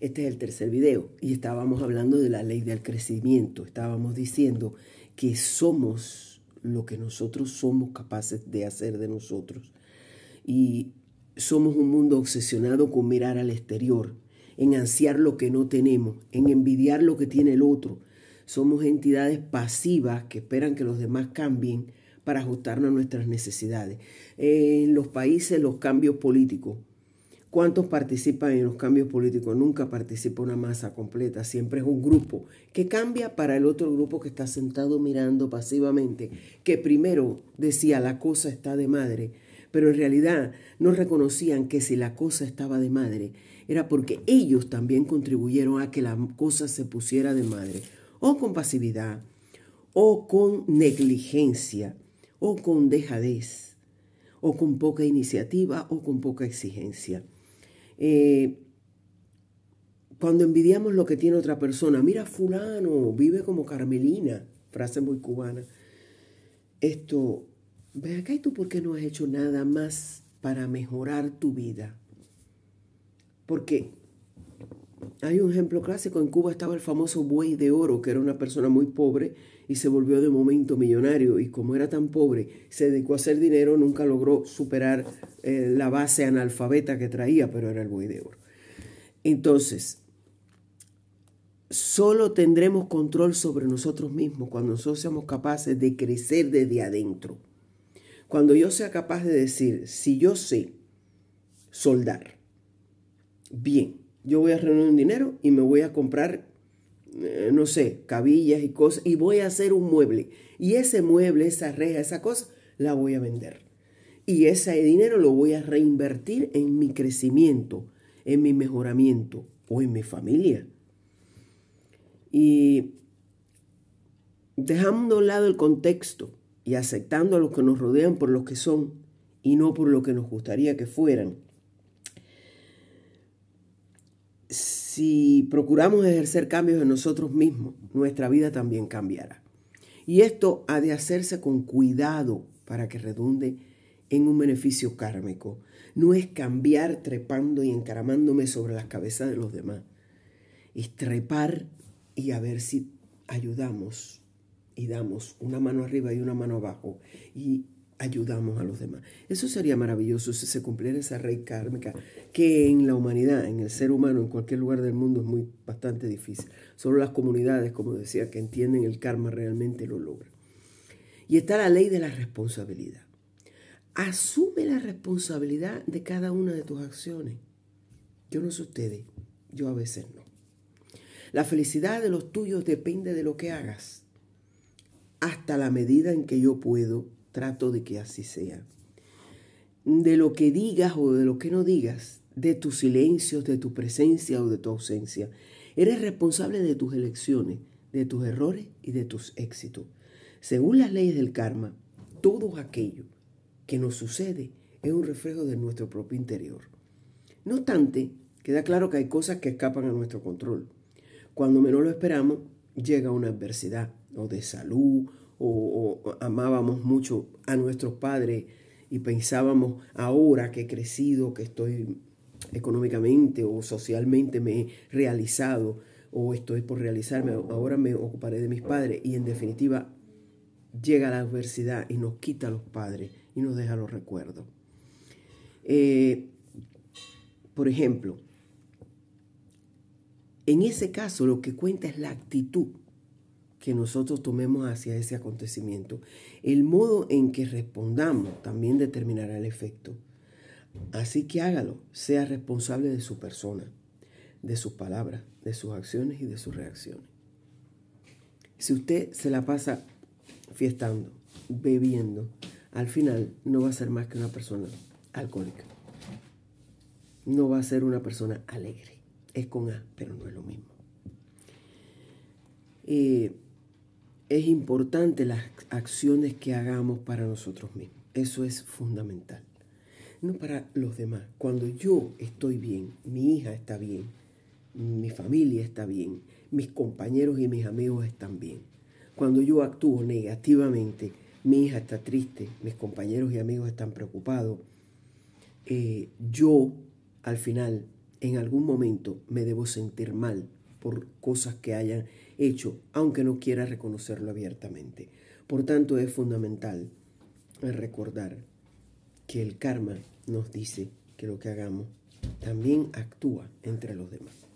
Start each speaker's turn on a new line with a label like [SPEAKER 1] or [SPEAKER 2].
[SPEAKER 1] Este es el tercer video y estábamos hablando de la ley del crecimiento. Estábamos diciendo que somos lo que nosotros somos capaces de hacer de nosotros. Y somos un mundo obsesionado con mirar al exterior, en ansiar lo que no tenemos, en envidiar lo que tiene el otro. Somos entidades pasivas que esperan que los demás cambien para ajustarnos a nuestras necesidades. En los países los cambios políticos ¿Cuántos participan en los cambios políticos? Nunca participa una masa completa, siempre es un grupo que cambia para el otro grupo que está sentado mirando pasivamente, que primero decía la cosa está de madre, pero en realidad no reconocían que si la cosa estaba de madre era porque ellos también contribuyeron a que la cosa se pusiera de madre, o con pasividad, o con negligencia, o con dejadez, o con poca iniciativa, o con poca exigencia. Eh, cuando envidiamos lo que tiene otra persona, mira fulano, vive como Carmelina, frase muy cubana. Esto, ve acá y tú por qué no has hecho nada más para mejorar tu vida. Porque hay un ejemplo clásico, en Cuba estaba el famoso buey de oro, que era una persona muy pobre y se volvió de momento millonario y como era tan pobre, se dedicó a hacer dinero, nunca logró superar eh, la base analfabeta que traía, pero era el buey de oro. Entonces, solo tendremos control sobre nosotros mismos cuando nosotros seamos capaces de crecer desde adentro. Cuando yo sea capaz de decir, si yo sé soldar, bien, yo voy a reunir un dinero y me voy a comprar, eh, no sé, cabillas y cosas, y voy a hacer un mueble. Y ese mueble, esa reja, esa cosa, la voy a vender. Y ese dinero lo voy a reinvertir en mi crecimiento, en mi mejoramiento o en mi familia. Y dejando a un lado el contexto y aceptando a los que nos rodean por los que son y no por lo que nos gustaría que fueran si procuramos ejercer cambios en nosotros mismos, nuestra vida también cambiará. Y esto ha de hacerse con cuidado para que redunde en un beneficio kármico. No es cambiar trepando y encaramándome sobre las cabezas de los demás. Es trepar y a ver si ayudamos y damos una mano arriba y una mano abajo. Y ayudamos a los demás. Eso sería maravilloso si se cumpliera esa ley kármica que en la humanidad, en el ser humano, en cualquier lugar del mundo es muy bastante difícil. Solo las comunidades, como decía, que entienden el karma realmente lo logran. Y está la ley de la responsabilidad. Asume la responsabilidad de cada una de tus acciones. Yo no sé ustedes, yo a veces no. La felicidad de los tuyos depende de lo que hagas. Hasta la medida en que yo puedo, trato de que así sea. De lo que digas o de lo que no digas, de tus silencios, de tu presencia o de tu ausencia. Eres responsable de tus elecciones, de tus errores y de tus éxitos. Según las leyes del karma, todo aquello que nos sucede es un reflejo de nuestro propio interior. No obstante, queda claro que hay cosas que escapan a nuestro control. Cuando menos lo esperamos, llega una adversidad, o de salud, o, amábamos mucho a nuestros padres y pensábamos ahora que he crecido, que estoy económicamente o socialmente me he realizado o estoy por realizarme, ahora me ocuparé de mis padres y en definitiva llega la adversidad y nos quita a los padres y nos deja los recuerdos. Eh, por ejemplo, en ese caso lo que cuenta es la actitud que nosotros tomemos hacia ese acontecimiento. El modo en que respondamos también determinará el efecto. Así que hágalo, sea responsable de su persona, de sus palabras, de sus acciones y de sus reacciones. Si usted se la pasa fiestando, bebiendo, al final no va a ser más que una persona alcohólica. No va a ser una persona alegre. Es con A, pero no es lo mismo. Eh, es importante las acciones que hagamos para nosotros mismos. Eso es fundamental. No para los demás. Cuando yo estoy bien, mi hija está bien, mi familia está bien, mis compañeros y mis amigos están bien. Cuando yo actúo negativamente, mi hija está triste, mis compañeros y amigos están preocupados, eh, yo al final, en algún momento, me debo sentir mal por cosas que hayan hecho, aunque no quiera reconocerlo abiertamente. Por tanto, es fundamental recordar que el karma nos dice que lo que hagamos también actúa entre los demás.